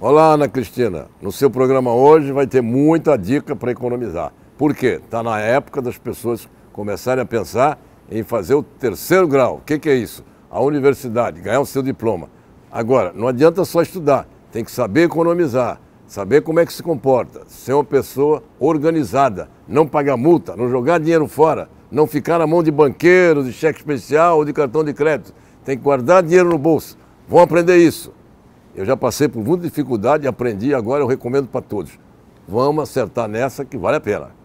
Olá, Ana Cristina. No seu programa hoje vai ter muita dica para economizar. Por quê? Está na época das pessoas começarem a pensar em fazer o terceiro grau. O que, que, é isso? A universidade, ganhar o seu diploma. Agora, não adianta só estudar, tem que saber economizar, saber como é que se comporta, ser uma pessoa organizada, não pagar multa, não jogar dinheiro fora, não ficar na mão de banqueiro, de cheque especial ou de cartão de crédito. Tem que guardar dinheiro no bolso. Vão aprender isso. Eu já passei por muita dificuldade, aprendi, agora eu recomendo para todos. Vamos acertar nessa que vale a pena.